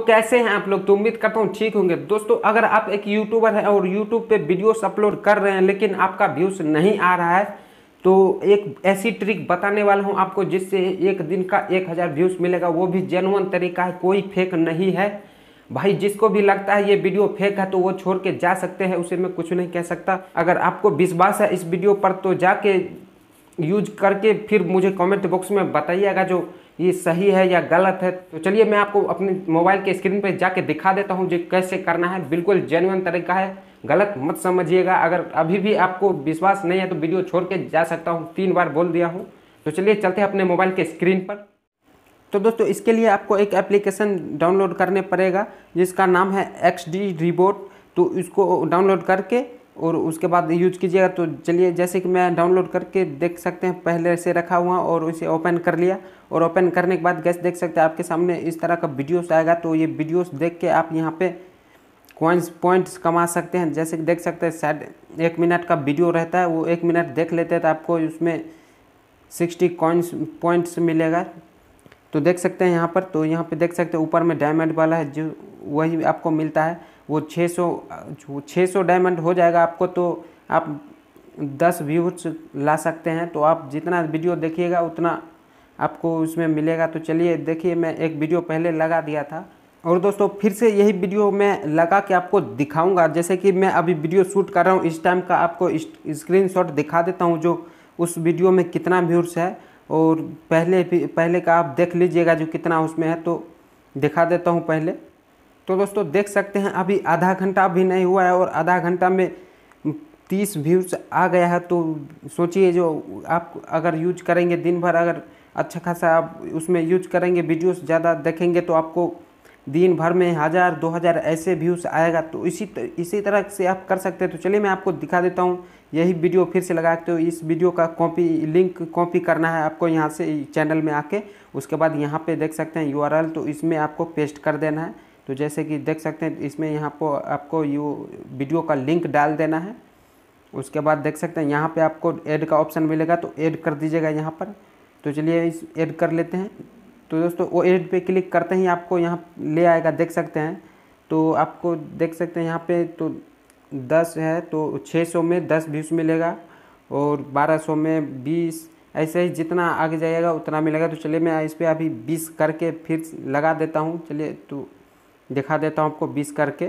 लोग कैसे हैं आप लोग तो उम्मीद करता हूँ ठीक होंगे दोस्तों अगर आप एक यूट्यूबर हैं और यूट्यूब पे वीडियोस अपलोड कर रहे हैं लेकिन आपका व्यूज़ नहीं आ रहा है तो एक ऐसी ट्रिक बताने वाला हूँ आपको जिससे एक दिन का एक हज़ार व्यूज़ मिलेगा वो भी जेनुअन तरीका है कोई फेक नहीं है भाई जिसको भी लगता है ये वीडियो फेक है तो वो छोड़ के जा सकते हैं उसे मैं कुछ नहीं कह सकता अगर आपको विश्वास है इस वीडियो पर तो जाके यूज करके फिर मुझे कॉमेंट बॉक्स में बताइएगा जो ये सही है या गलत है तो चलिए मैं आपको अपने मोबाइल के स्क्रीन पर जाके दिखा देता हूँ जो कैसे करना है बिल्कुल जेन्यून तरीका है गलत मत समझिएगा अगर अभी भी आपको विश्वास नहीं है तो वीडियो छोड़ के जा सकता हूँ तीन बार बोल दिया हूँ तो चलिए चलते हैं अपने मोबाइल के स्क्रीन पर तो दोस्तों इसके लिए आपको एक एप्लीकेशन डाउनलोड करने पड़ेगा जिसका नाम है एक्स डी रिबोट तो इसको डाउनलोड करके और उसके बाद यूज कीजिएगा तो चलिए जैसे कि मैं डाउनलोड करके देख सकते हैं पहले से रखा हुआ और उसे ओपन कर लिया और ओपन करने के बाद गैस देख सकते हैं आपके सामने इस तरह का वीडियोस आएगा तो ये वीडियोस देख के आप यहाँ पे कॉइन्स पॉइंट्स कमा सकते हैं जैसे कि देख सकते हैं शायद एक मिनट का वीडियो रहता है वो एक मिनट देख लेते हैं तो आपको उसमें सिक्सटी कॉइन्स पॉइंट्स मिलेगा तो देख सकते हैं यहाँ पर तो यहाँ पर देख सकते हैं ऊपर में डायमंड वाला है जो वही आपको मिलता है वो 600 सौ डायमंड हो जाएगा आपको तो आप 10 व्यूज ला सकते हैं तो आप जितना वीडियो देखिएगा उतना आपको उसमें मिलेगा तो चलिए देखिए मैं एक वीडियो पहले लगा दिया था और दोस्तों फिर से यही वीडियो मैं लगा के आपको दिखाऊंगा जैसे कि मैं अभी वीडियो शूट कर रहा हूँ इस टाइम का आपको शॉट दिखा देता हूँ जो उस वीडियो में कितना व्यूर्स है और पहले भी पहले का आप देख लीजिएगा जो कितना उसमें है तो दिखा देता हूँ पहले तो दोस्तों देख सकते हैं अभी आधा घंटा भी नहीं हुआ है और आधा घंटा में तीस व्यूज आ गया है तो सोचिए जो आप अगर यूज करेंगे दिन भर अगर अच्छा खासा आप उसमें यूज करेंगे वीडियोस ज़्यादा देखेंगे तो आपको दिन भर में हज़ार दो हज़ार ऐसे व्यूज़ आएगा तो इसी तर, इसी तरह से आप कर सकते हैं तो चलिए मैं आपको दिखा देता हूँ यही वीडियो फिर से लगा तो इस वीडियो का कॉपी लिंक कॉपी करना है आपको यहाँ से चैनल में आके उसके बाद यहाँ पे देख सकते हैं यूआरएल तो इसमें आपको पेस्ट कर देना है तो जैसे कि देख सकते हैं इसमें यहाँ पर आपको यू वीडियो का लिंक डाल देना है उसके बाद देख सकते हैं यहाँ पे आपको ऐड का ऑप्शन मिलेगा तो ऐड कर दीजिएगा यहाँ पर तो चलिए इस ऐड कर लेते हैं तो दोस्तों वो ऐड पे क्लिक करते ही आपको यहाँ ले आएगा देख सकते हैं तो आपको देख सकते हैं यहाँ पे तो दस है तो छः सौ में दस व्यूज़ मिलेगा और बारह सौ में बीस ऐसे ही जितना आगे जाएगा उतना मिलेगा तो चलिए मैं इस पर अभी बीस करके फिर लगा देता हूँ चलिए तो दिखा देता हूँ आपको बीस करके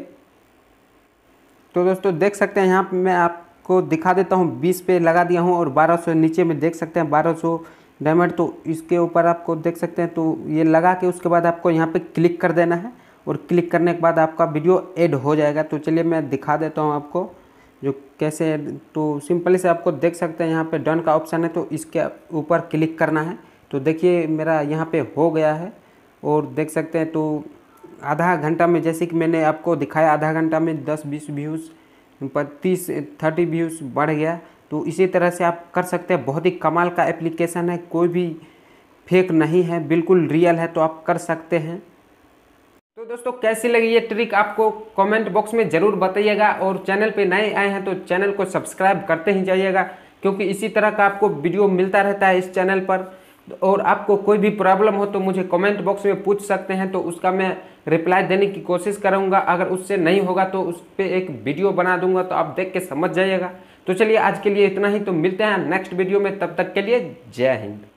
तो दोस्तों देख सकते हैं यहाँ मैं आपको दिखा देता हूँ बीस पे लगा दिया हूँ और बारह सौ नीचे में देख सकते हैं बारह सौ डायमंड तो इसके ऊपर आपको देख सकते हैं तो ये लगा के उसके बाद आपको यहाँ पे क्लिक कर देना है और क्लिक करने के बाद आपका वीडियो एड हो जाएगा तो चलिए मैं दिखा देता हूँ आपको जो कैसे तो सिंपली से आपको देख सकते हैं यहाँ पर डन का ऑप्शन है तो इसके ऊपर क्लिक करना है तो देखिए मेरा यहाँ पर हो गया है और देख सकते हैं तो आधा घंटा में जैसे कि मैंने आपको दिखाया आधा घंटा में दस बीस व्यूज़ पच्चीस थर्टी व्यूज़ बढ़ गया तो इसी तरह से आप कर सकते हैं बहुत ही कमाल का एप्लीकेशन है कोई भी फेक नहीं है बिल्कुल रियल है तो आप कर सकते हैं तो दोस्तों कैसी लगी ये ट्रिक आपको कमेंट बॉक्स में ज़रूर बताइएगा और चैनल पे नए आए हैं तो चैनल को सब्सक्राइब करते ही जाइएगा क्योंकि इसी तरह का आपको वीडियो मिलता रहता है इस चैनल पर और आपको कोई भी प्रॉब्लम हो तो मुझे कमेंट बॉक्स में पूछ सकते हैं तो उसका मैं रिप्लाई देने की कोशिश करूँगा अगर उससे नहीं होगा तो उस पर एक वीडियो बना दूंगा तो आप देख के समझ जाइएगा तो चलिए आज के लिए इतना ही तो मिलते हैं नेक्स्ट वीडियो में तब तक के लिए जय हिंद